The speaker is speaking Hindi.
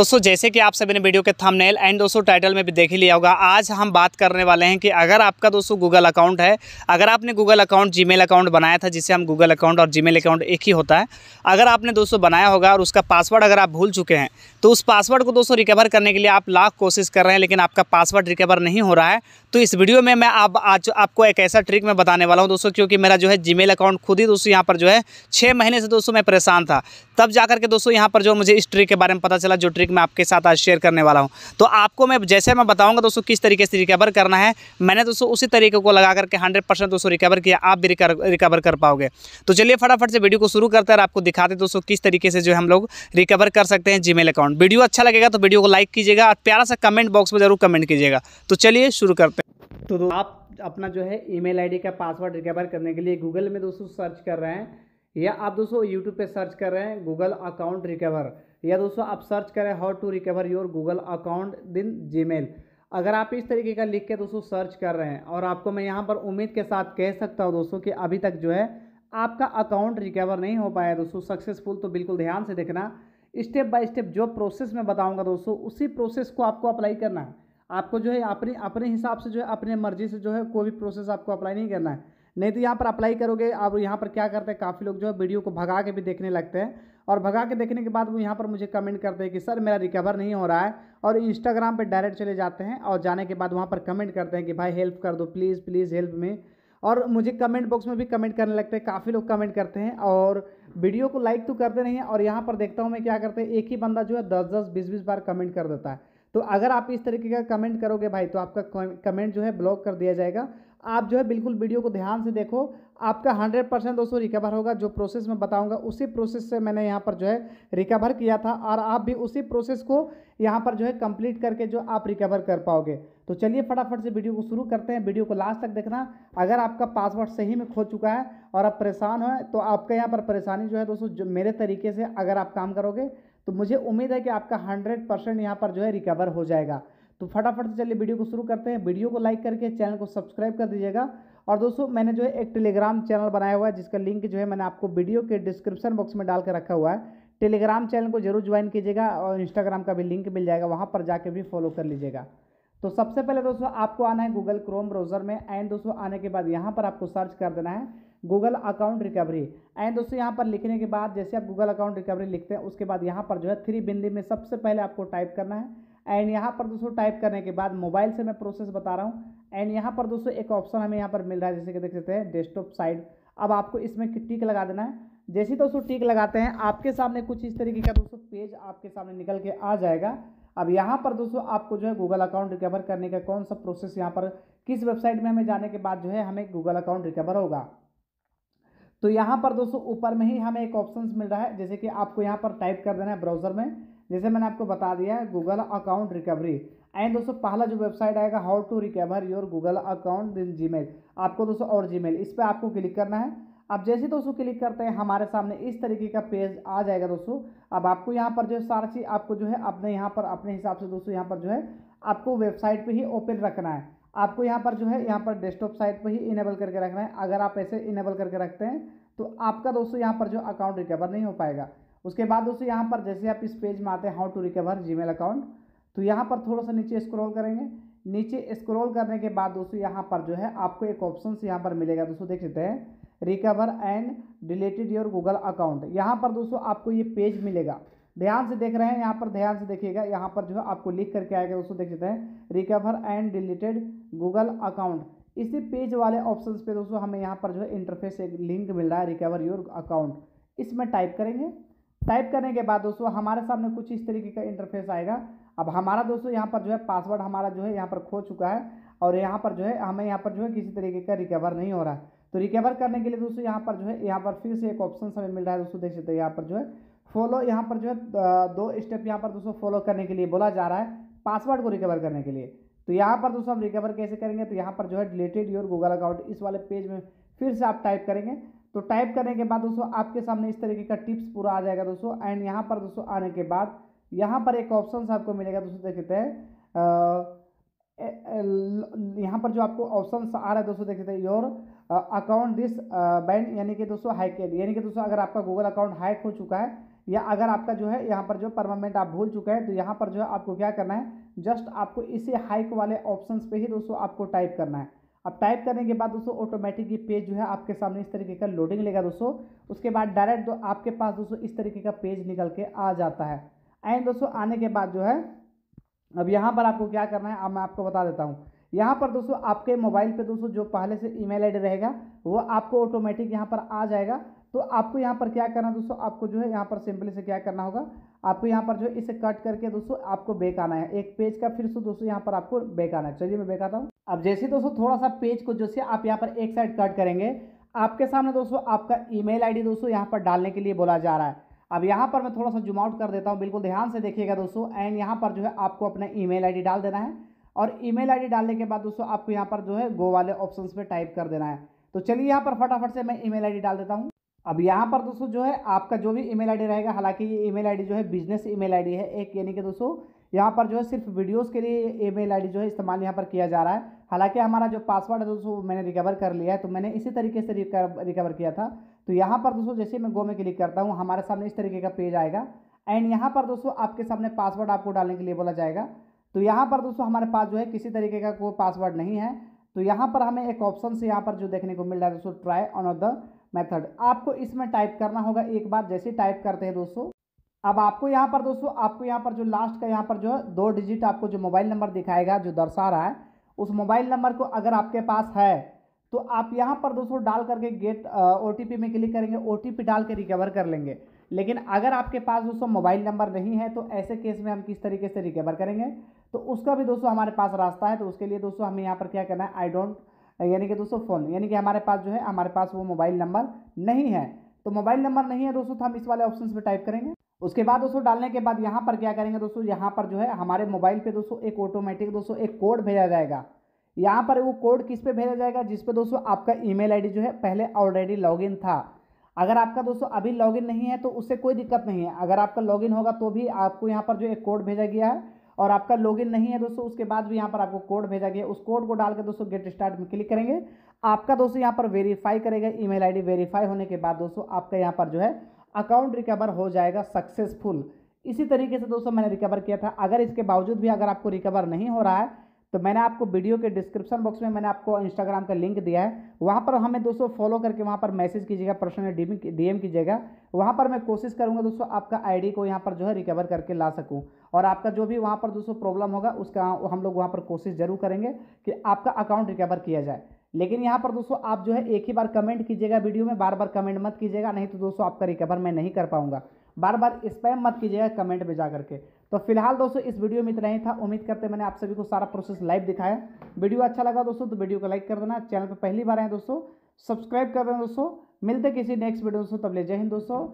दोस्तों जैसे कि आप सभी ने वीडियो के थंबनेल एंड दोस्तों टाइटल में भी देख ही लिया होगा आज हम बात करने वाले हैं कि अगर आपका दोस्तों गूगल अकाउंट है अगर आपने गूगल अकाउंट जीमेल अकाउंट बनाया था जिसे हम गूगल अकाउंट और जीमेल अकाउंट एक ही होता है अगर आपने दोस्तों बनाया होगा और उसका पासवर्ड अगर आप भूल चुके हैं तो उस पासवर्ड को दोस्तों रिकवर करने के लिए आप लाख कोशिश कर रहे हैं लेकिन आपका पासवर्ड रिकवर नहीं हो रहा है तो इस वीडियो में मैं आप आज आपको एक ऐसा ट्रिक मैं बताने वाला हूँ दोस्तों क्योंकि मेरा जो है जी अकाउंट खुद ही दोस्तों यहाँ पर जो है छः महीने से दोस्तों मैं परेशान था तब जाकर के दोस्तों यहाँ पर जो मुझे इस ट्रिक के बारे में पता चला जो ट्रिक टेक्निक मैं आपके साथ आज शेयर करने वाला हूँ तो आपको मैं जैसे मैं बताऊँगा दोस्तों किस तरीके से रिकवर करना है मैंने दोस्तों उसी तरीके को लगा करके हंड्रेड परसेंट दोस्तों रिकवर किया आप भी रिकवर कर पाओगे तो चलिए फटाफट से वीडियो को शुरू करते हैं आपको दिखाते दोस्तों किस तरीके से जो हम लोग रिकवर कर सकते हैं जीमेल अकाउंट वीडियो अच्छा लगेगा तो वीडियो को लाइक कीजिएगा और प्यारा सा कमेंट बॉक्स में जरूर कमेंट कीजिएगा तो चलिए शुरू करते हैं तो आप अपना जो है ईमेल आईडी का पासवर्ड रिकवर करने के लिए गूगल में दोस्तों सर्च कर रहे हैं या आप दोस्तों यूट्यूब पे सर्च कर रहे हैं गूगल अकाउंट रिकवर या दोस्तों आप सर्च करें how to recover your Google account दिन जीमेल अगर आप इस तरीके का लिख के दोस्तों सर्च कर रहे हैं और आपको मैं यहाँ पर उम्मीद के साथ कह सकता हूँ दोस्तों कि अभी तक जो है आपका अकाउंट रिकवर नहीं हो पाया दोस्तों सक्सेसफुल तो बिल्कुल ध्यान से देखना स्टेप बाय स्टेप जो प्रोसेस मैं बताऊंगा दोस्तों उसी प्रोसेस को आपको अप्लाई करना है आपको जो है अपने अपने हिसाब से जो है अपने मर्जी से जो है कोई भी प्रोसेस आपको अप्लाई नहीं करना है नहीं तो यहाँ पर अप्लाई करोगे आप यहाँ पर क्या करते हैं काफ़ी लोग जो है वीडियो को भगा के भी देखने लगते हैं और भगा के देखने के बाद वो यहाँ पर मुझे कमेंट करते हैं कि सर मेरा रिकवर नहीं हो रहा है और इंस्टाग्राम पर डायरेक्ट चले जाते हैं और जाने के बाद वहाँ पर कमेंट करते हैं कि भाई हेल्प कर दो प्लीज़ प्लीज़ हेल्प में और मुझे कमेंट बॉक्स में भी कमेंट करने लगते हैं काफ़ी लोग कमेंट करते हैं और वीडियो को लाइक तो करते नहीं और यहाँ पर देखता हूँ मैं क्या करते हैं एक ही बंदा जो है दस दस बीस बीस बार कमेंट कर देता है तो अगर आप इस तरीके का कमेंट करोगे भाई तो आपका कमेंट जो है ब्लॉक कर दिया जाएगा आप जो है बिल्कुल वीडियो को ध्यान से देखो आपका हंड्रेड परसेंट दोस्तों रिकवर होगा जो प्रोसेस मैं बताऊंगा उसी प्रोसेस से मैंने यहाँ पर जो है रिकवर किया था और आप भी उसी प्रोसेस को यहाँ पर जो है कंप्लीट करके जो आप रिकवर कर पाओगे तो चलिए फटाफट से वीडियो को शुरू करते हैं वीडियो को लास्ट तक देखना अगर आपका पासवर्ड सही में खो चुका है और आप परेशान हो तो आपके यहाँ पर परेशानी जो है दोस्तों मेरे तरीके से अगर आप काम करोगे तो मुझे उम्मीद है कि आपका हंड्रेड परसेंट यहाँ पर जो है रिकवर हो जाएगा तो फटाफट से चलिए वीडियो को शुरू करते हैं वीडियो को लाइक करके चैनल को सब्सक्राइब कर दीजिएगा और दोस्तों मैंने जो है एक टेलीग्राम चैनल बनाया हुआ है जिसका लिंक जो है मैंने आपको वीडियो के डिस्क्रिप्शन बॉक्स में डाल कर रखा हुआ है टेलीग्राम चैनल को जरूर ज्वाइन कीजिएगा और इंस्टाग्राम का भी लिंक मिल जाएगा वहाँ पर जाके भी फॉलो कर लीजिएगा तो सबसे पहले दोस्तों आपको आना है गूगल क्रोम ब्राउज़र में एंड दोस्तों आने के बाद यहाँ पर आपको सर्च कर देना है गूगल अकाउंट रिकवरी एंड दोस्तों यहाँ पर लिखने के बाद जैसे आप गूगल अकाउंट रिकवरी लिखते हैं उसके बाद यहाँ पर जो है थ्री बिंदी में सबसे पहले आपको टाइप करना है एंड यहाँ पर दोस्तों टाइप करने के बाद मोबाइल से मैं प्रोसेस बता रहा हूँ एंड यहाँ पर दोस्तों एक ऑप्शन हमें यहाँ पर मिल रहा है जैसे कि देख सकते हैं डेस्कटॉप साइड अब आपको इसमें टिक लगा देना है जैसे ही दोस्तों टिक लगाते हैं आपके सामने कुछ इस तरीके का दोस्तों पेज आपके सामने निकल के आ जाएगा अब यहाँ पर दोस्तों आपको जो है गूगल अकाउंट रिकवर करने का कौन सा प्रोसेस यहाँ पर किस वेबसाइट में हमें जाने के बाद जो है हमें गूगल अकाउंट रिकवर होगा तो यहाँ पर दोस्तों ऊपर में ही हमें एक ऑप्शन मिल रहा है जैसे कि आपको यहाँ पर टाइप कर देना है ब्राउज़र में जैसे मैंने आपको बता दिया है गूगल अकाउंट रिकवरी एंड दोस्तों पहला जो वेबसाइट आएगा how to recover your Google account in Gmail आपको दोस्तों और जीमेल इस पर आपको क्लिक करना है अब जैसे दोस्तों क्लिक करते हैं हमारे सामने इस तरीके का पेज आ जाएगा दोस्तों अब आपको यहाँ पर जो है सारा चीज़ आपको जो है अपने यहाँ पर अपने हिसाब से दोस्तों यहाँ पर जो है आपको वेबसाइट पे ही ओपन रखना है आपको यहाँ पर जो है यहाँ पर डेस्कटॉप साइट पर ही इनेबल करके रखना है अगर आप ऐसे इनेबल करके रखते हैं तो आपका दोस्तों यहाँ पर जो अकाउंट रिकवर नहीं हो पाएगा उसके बाद दोस्तों यहाँ पर जैसे आप इस पेज में आते हैं how to recover Gmail account तो यहाँ पर थोड़ा सा नीचे स्क्रॉल करेंगे नीचे स्क्रॉल करने के बाद दोस्तों यहाँ पर जो है आपको एक ऑप्शन यहाँ पर मिलेगा दोस्तों देख सकते हैं recover and deleted your Google account यहाँ पर दोस्तों आपको ये पेज मिलेगा ध्यान से देख रहे हैं यहाँ पर ध्यान से देखिएगा यहाँ पर जो है आपको लिख करके आएगा दोस्तों देख सकते हैं recover and deleted Google account इसी पेज वाले ऑप्शन पे दोस्तों हमें यहाँ पर जो है इंटरफेस एक लिंक मिल रहा है रिकवर योर अकाउंट इसमें टाइप करेंगे टाइप करने के बाद दोस्तों हमारे सामने कुछ इस तरीके का इंटरफेस आएगा अब हमारा दोस्तों यहाँ पर जो है पासवर्ड हमारा जो है यहाँ पर खो चुका है और यहाँ पर जो है हमें यहाँ पर जो है किसी तरीके का रिकवर नहीं हो रहा है तो रिकवर करने के लिए दोस्तों यहाँ पर जो है यहाँ पर फिर से एक ऑप्शन हमें मिल रहा है दोस्तों देख सकते हैं यहाँ पर जो है फॉलो यहाँ पर जो है दो स्टेप यहाँ पर दोस्तों फॉलो करने के लिए बोला जा रहा है पासवर्ड को रिकवर करने के लिए तो यहाँ पर दोस्तों हम रिकवर कैसे करेंगे तो यहाँ पर जो है डिलेटेड योर गूगल अकाउंट इस वाले पेज में फिर से आप टाइप करेंगे तो टाइप करने के बाद दोस्तों आपके सामने इस तरीके का टिप्स पूरा आ जाएगा दोस्तों एंड यहाँ पर दोस्तों आने के बाद यहाँ पर एक ऑप्शन आपको मिलेगा दोस्तों देख हैं यहाँ पर जो आपको ऑप्शन आ रहा है दोस्तों देख हैं योर अकाउंट दिस बैन यानी कि दोस्तों हैकेड यानी कि दोस्तों अगर आपका गूगल अकाउंट हैक हो चुका है या अगर आपका जो है यहाँ पर जो परमानेंट आप भूल चुका है तो यहाँ पर जो है आपको क्या करना है जस्ट आपको इसी हाइक वाले ऑप्शंस पे ही दोस्तों आपको टाइप करना है अब टाइप करने के बाद दोस्तों ऑटोमेटिक ये पेज जो है आपके सामने इस तरीके का लोडिंग लेगा दोस्तों उसके बाद डायरेक्ट दो आपके पास दोस्तों इस तरीके का पेज निकल के आ जाता है एंड दोस्तों आने के बाद जो है अब यहाँ पर आपको क्या करना है अब मैं आपको बता देता हूँ यहाँ पर दोस्तों आपके मोबाइल पर दोस्तों जो पहले से ई मेल रहेगा वो आपको ऑटोमेटिक यहाँ पर आ जाएगा तो आपको यहाँ पर क्या करना दोस्तों आपको जो है यहाँ पर सिंपली से क्या करना होगा आपको यहाँ पर जो है इसे कट करके दोस्तों आपको बेक आना है एक पेज का फिर से दोस्तों यहाँ पर आपको बेक आना है चलिए मैं बेक आता हूँ अब जैसे दोस्तों थोड़ा सा पेज को जैसे आप यहाँ पर एक साइड कट करेंगे आपके सामने दोस्तों आपका ईमेल आईडी दोस्तों यहाँ पर डालने के लिए बोला जा रहा है अब यहाँ पर मैं थोड़ा सा जुमाउट कर देता हूँ बिल्कुल ध्यान से देखिएगा दोस्तों एंड यहाँ पर जो है आपको अपना ई मेल डाल देना है और ई मेल डालने के बाद दोस्तों आपको यहाँ पर जो है गो वाले ऑप्शन पर टाइप कर देना है तो चलिए यहाँ पर फटाफट से मैं ई मेल डाल देता हूँ अब यहाँ पर दोस्तों जो है आपका जो भी ईमेल आईडी रहेगा हालांकि ये ईमेल आईडी जो है बिजनेस ईमेल आईडी है एक यानी कि दोस्तों यहाँ पर जो है सिर्फ वीडियोस के लिए ईमेल आईडी जो है इस्तेमाल यहाँ पर किया जा रहा है हालांकि हमारा जो पासवर्ड है दोस्तों मैंने रिकवर कर लिया है तो मैंने इसी तरीके से रिकवर किया था तो यहाँ पर दोस्तों जैसे मैं गो में क्लिक करता हूँ हमारे सामने इस तरीके का पेज आएगा एंड यहाँ पर दोस्तों आपके सामने पासवर्ड आपको डालने के लिए बोला जाएगा तो यहाँ पर दोस्तों हमारे पास जो है किसी तरीके का कोई पासवर्ड नहीं है तो यहाँ पर हमें एक ऑप्शन से यहाँ पर जो देखने को मिल रहा है दोस्तों ट्राई ऑन द मेथड आपको इसमें टाइप करना होगा एक बार जैसे टाइप करते हैं दोस्तों अब आपको यहाँ पर दोस्तों आपको यहाँ पर जो लास्ट का यहाँ पर जो है दो डिजिट आपको जो मोबाइल नंबर दिखाएगा जो दर्शा रहा है उस मोबाइल नंबर को अगर आपके पास है तो आप यहाँ पर दोस्तों डाल करके गेट ओ में क्लिक करेंगे ओ डाल के रिकवर कर लेंगे लेकिन अगर आपके पास दोस्तों मोबाइल नंबर नहीं है तो ऐसे केस में हम किस तरीके से रिकवर करेंगे तो उसका भी दोस्तों हमारे पास रास्ता है तो उसके लिए दोस्तों हमें यहाँ पर क्या करना है आई डोंट यानी कि दोस्तों फ़ोन यानी कि हमारे पास जो है हमारे पास वो मोबाइल नंबर नहीं है तो मोबाइल नंबर नहीं है दोस्तों तो हम इस वाले ऑप्शन पर टाइप करेंगे उसके बाद दोस्तों डालने के बाद यहाँ पर क्या करेंगे दोस्तों यहाँ पर जो है हमारे मोबाइल पे दोस्तों एक ऑटोमेटिक दोस्तों एक कोड भेजा जाएगा यहाँ पर वो कोड किस पे भेजा जाएगा जिस पे दोस्तों आपका ईमेल आईडी जो है पहले ऑलरेडी लॉगिन था अगर आपका दोस्तों अभी लॉगिन नहीं है तो उससे कोई दिक्कत नहीं है अगर आपका लॉगिन होगा तो भी आपको यहाँ पर जो एक कोड भेजा गया है और आपका लॉगिन नहीं है दोस्तों उसके बाद भी यहाँ पर आपको कोड भेजा गया उस कोड को डाल के दोस्तों गेट स्टार्ट में क्लिक करेंगे आपका दोस्तों यहाँ पर वेरीफाई करेगा ईमेल आईडी वेरीफाई होने के बाद दोस्तों आपका यहाँ पर जो है अकाउंट रिकवर हो जाएगा सक्सेसफुल इसी तरीके से दोस्तों मैंने रिकवर किया था अगर इसके बावजूद भी अगर आपको रिकवर नहीं हो रहा है तो मैंने आपको वीडियो के डिस्क्रिप्शन बॉक्स में मैंने आपको इंस्टाग्राम का लिंक दिया है वहाँ पर हमें दोस्तों फॉलो करके वहाँ पर मैसेज कीजिएगा पर्सनल डीएम कीजिएगा वहाँ पर मैं कोशिश करूँगा दोस्तों आपका आईडी को यहाँ पर जो है रिकवर करके ला सकूँ और आपका जो भी वहाँ पर दोस्तों प्रॉब्लम होगा उसका हम लोग वहाँ पर कोशिश जरूर करेंगे कि आपका अकाउंट रिकवर किया जाए लेकिन यहाँ पर दोस्तों आप जो है एक ही बार कमेंट कीजिएगा वीडियो में बार बार कमेंट मत कीजिएगा नहीं तो दोस्तों आपका रिकवर मैं नहीं कर पाऊँगा बार बार स्पैम मत कीजिएगा कमेंट में जा करके तो फिलहाल दोस्तों इस वीडियो में इतना ही था उम्मीद करते मैंने आप सभी को सारा प्रोसेस लाइव दिखाया वीडियो अच्छा लगा दोस्तों तो वीडियो को लाइक कर देना चैनल पर पहली बार आए दोस्तों सब्सक्राइब कर देना दोस्तों मिलते किसी नेक्स्ट वीडियो दोस्तों तब ले जय हिंद दोस्तों